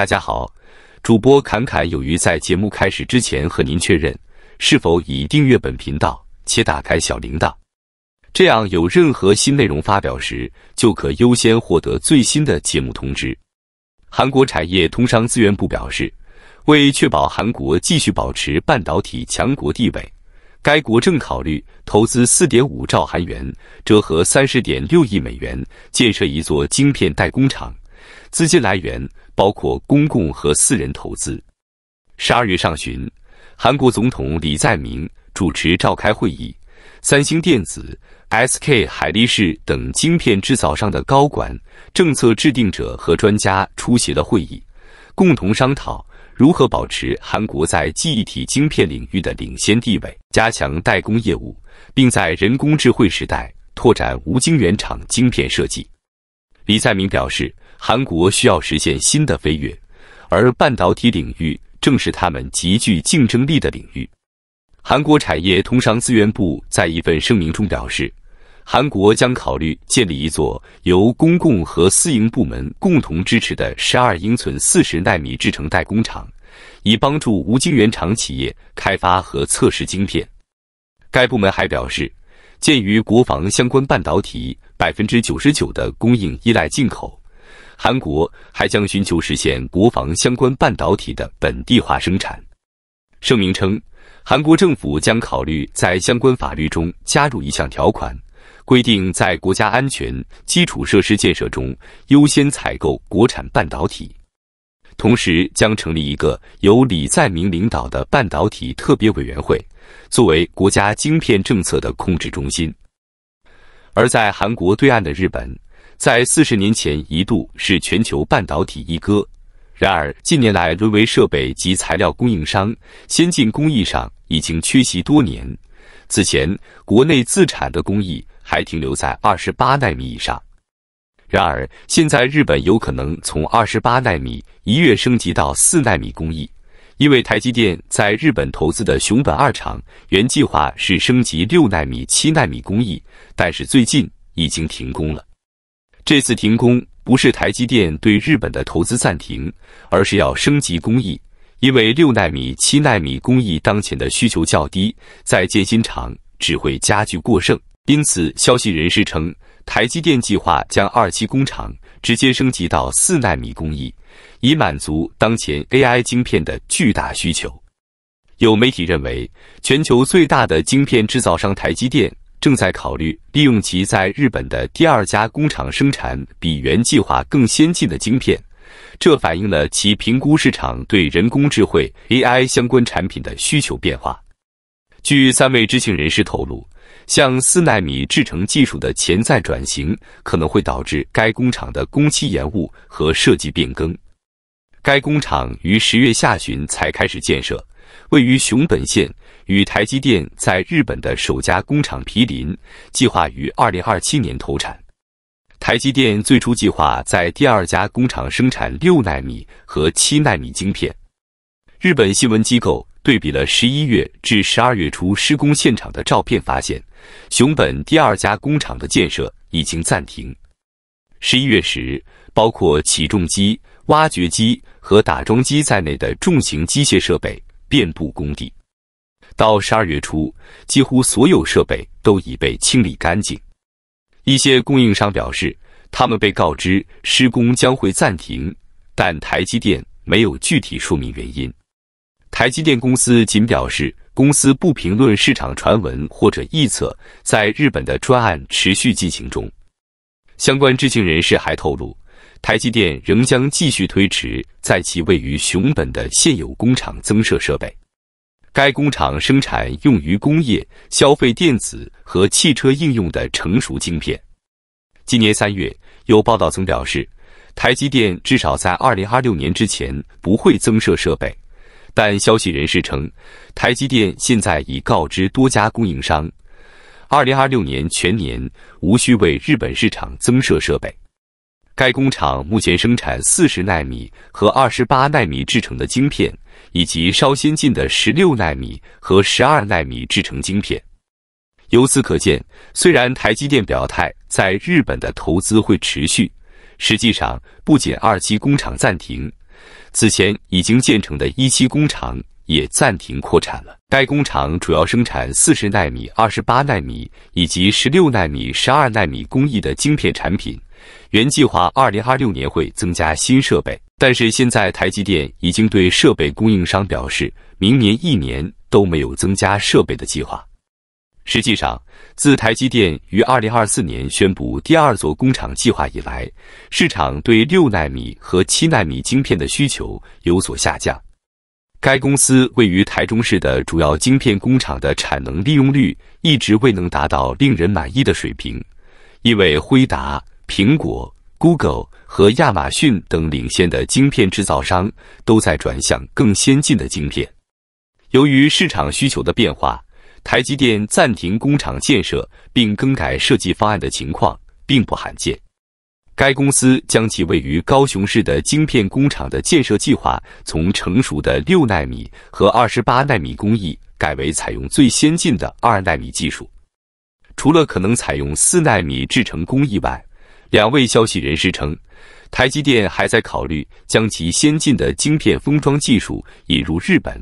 大家好，主播侃侃有余在节目开始之前和您确认，是否已订阅本频道且打开小铃铛？这样有任何新内容发表时，就可优先获得最新的节目通知。韩国产业通商资源部表示，为确保韩国继续保持半导体强国地位，该国正考虑投资四点五兆韩元（折合三十点六亿美元）建设一座晶片代工厂。资金来源包括公共和私人投资。十二月上旬，韩国总统李在明主持召开会议，三星电子、SK 海力士等晶片制造商的高管、政策制定者和专家出席了会议，共同商讨如何保持韩国在记忆体晶片领域的领先地位，加强代工业务，并在人工智慧时代拓展无晶圆厂晶片设计。李在明表示。韩国需要实现新的飞跃，而半导体领域正是他们极具竞争力的领域。韩国产业通商资源部在一份声明中表示，韩国将考虑建立一座由公共和私营部门共同支持的十二英寸四十纳米制程代工厂，以帮助无晶圆厂企业开发和测试晶片。该部门还表示，鉴于国防相关半导体百分之九十九的供应依赖进口。韩国还将寻求实现国防相关半导体的本地化生产。声明称，韩国政府将考虑在相关法律中加入一项条款，规定在国家安全基础设施建设中优先采购国产半导体。同时，将成立一个由李在明领导的半导体特别委员会，作为国家晶片政策的控制中心。而在韩国对岸的日本。在四十年前一度是全球半导体一哥，然而近年来沦为设备及材料供应商，先进工艺上已经缺席多年。此前国内自产的工艺还停留在二十八纳米以上，然而现在日本有可能从二十八纳米一跃升级到四纳米工艺，因为台积电在日本投资的熊本二厂原计划是升级六纳米、七纳米工艺，但是最近已经停工了。这次停工不是台积电对日本的投资暂停，而是要升级工艺。因为六纳米、七纳米工艺当前的需求较低，在建新厂只会加剧过剩。因此，消息人士称，台积电计划将二期工厂直接升级到四纳米工艺，以满足当前 AI 晶片的巨大需求。有媒体认为，全球最大的晶片制造商台积电。正在考虑利用其在日本的第二家工厂生产比原计划更先进的晶片，这反映了其评估市场对人工智慧 AI 相关产品的需求变化。据三位知情人士透露，向四纳米制程技术的潜在转型可能会导致该工厂的工期延误和设计变更。该工厂于十月下旬才开始建设，位于熊本县。与台积电在日本的首家工厂毗邻，计划于二零二七年投产。台积电最初计划在第二家工厂生产六纳米和七纳米晶片。日本新闻机构对比了十一月至十二月初施工现场的照片，发现熊本第二家工厂的建设已经暂停。十一月时，日，包括起重机、挖掘机和打桩机在内的重型机械设备遍布工地。到十二月初，几乎所有设备都已被清理干净。一些供应商表示，他们被告知施工将会暂停，但台积电没有具体说明原因。台积电公司仅表示，公司不评论市场传闻或者臆测。在日本的专案持续进行中，相关知情人士还透露，台积电仍将继续推迟在其位于熊本的现有工厂增设设备。该工厂生产用于工业、消费电子和汽车应用的成熟晶片。今年三月，有报道曾表示，台积电至少在二零二六年之前不会增设设备。但消息人士称，台积电现在已告知多家供应商，二零二六年全年无需为日本市场增设设备。该工厂目前生产四十纳米和二十八纳米制成的晶片。以及稍先进的十六纳米和十二纳米制成晶片。由此可见，虽然台积电表态在日本的投资会持续，实际上不仅二期工厂暂停，此前已经建成的一期工厂也暂停扩产了。该工厂主要生产四十纳米、二十八纳米以及十六纳米、十二纳米工艺的晶片产品，原计划二零二六年会增加新设备。但是现在，台积电已经对设备供应商表示，明年一年都没有增加设备的计划。实际上，自台积电于二零二四年宣布第二座工厂计划以来，市场对六纳米和七纳米晶片的需求有所下降。该公司位于台中市的主要晶片工厂的产能利用率一直未能达到令人满意的水平，因为辉达、苹果、Google。和亚马逊等领先的晶片制造商都在转向更先进的晶片。由于市场需求的变化，台积电暂停工厂建设并更改设计方案的情况并不罕见。该公司将其位于高雄市的晶片工厂的建设计划从成熟的六纳米和二十八纳米工艺改为采用最先进的二纳米技术。除了可能采用四纳米制程工艺外，两位消息人士称，台积电还在考虑将其先进的晶片封装技术引入日本，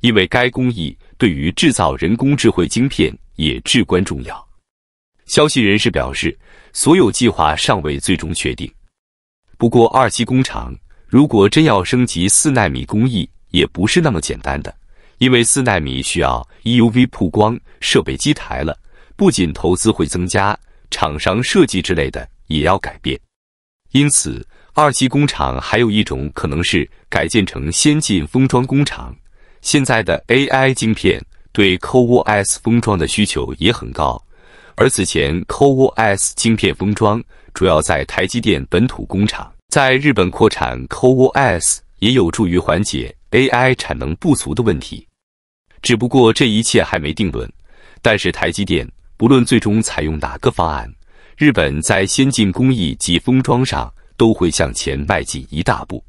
因为该工艺对于制造人工智慧晶片也至关重要。消息人士表示，所有计划尚未最终确定。不过，二期工厂如果真要升级四纳米工艺，也不是那么简单的，因为四纳米需要 EUV 曝光设备机台了，不仅投资会增加，厂商设计之类的。也要改变，因此二期工厂还有一种可能是改建成先进封装工厂。现在的 AI 晶片对 CoWoS 封装的需求也很高，而此前 CoWoS 晶片封装主要在台积电本土工厂，在日本扩产 CoWoS 也有助于缓解 AI 产能不足的问题。只不过这一切还没定论，但是台积电不论最终采用哪个方案。日本在先进工艺及封装上都会向前迈进一大步。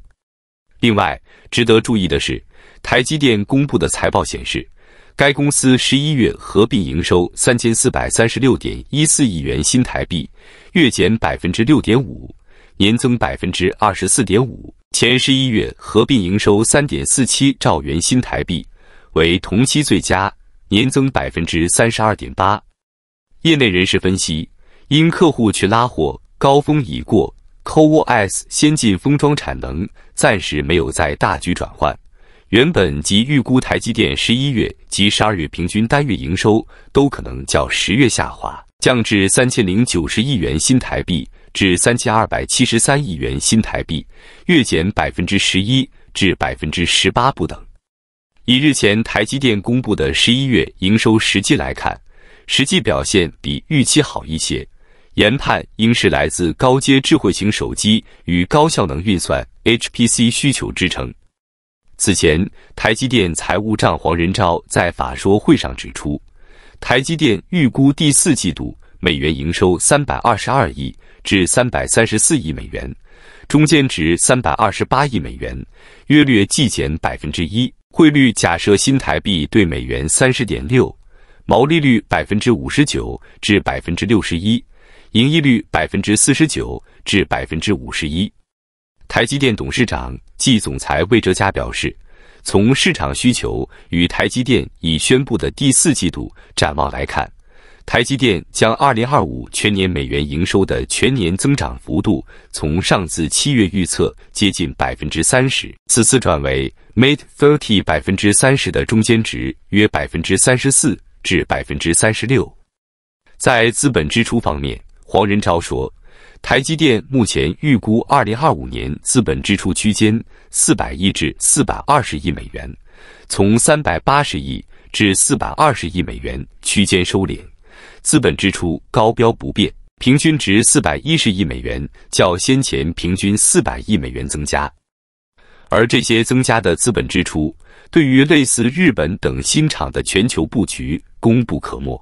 另外，值得注意的是，台积电公布的财报显示，该公司十一月合并营收三千四百三十六点一四亿元新台币，月减百分之六点五，年增百分之二十四点五。前十一月合并营收三点四七兆元新台币，为同期最佳，年增百分之三十二点八。业内人士分析。因客户去拉货高峰已过，cos 先进封装产能暂时没有在大局转换。原本即预估台积电十一月及十二月平均单月营收都可能较十月下滑，降至三千零九十亿元新台币至三千二百七十三亿元新台币，月减百分之十一至百分之十八不等。以日前台积电公布的十一月营收实际来看，实际表现比预期好一些。研判应是来自高阶智慧型手机与高效能运算 （HPC） 需求支撑。此前，台积电财务长黄仁昭在法说会上指出，台积电预估第四季度美元营收322亿至334亿美元，中间值328亿美元，约略季减百分之一。汇率假设新台币对美元30.6，毛利率59%至61%。盈利率百分之四十九至百分之五十一，台积电董事长暨总裁魏哲嘉表示，从市场需求与台积电已宣布的第四季度展望来看，台积电将二零二五全年美元营收的全年增长幅度，从上次七月预测接近百分之三十，此次转为 mid thirty 百分之三十的中间值约百分之三十四至百分之三十六。在资本支出方面。黄仁昭说，台积电目前预估2025年资本支出区间400亿至420亿美元，从380亿至420亿美元区间收敛，资本支出高标不变，平均值410亿美元较先前平均400亿美元增加，而这些增加的资本支出对于类似日本等新厂的全球布局功不可没。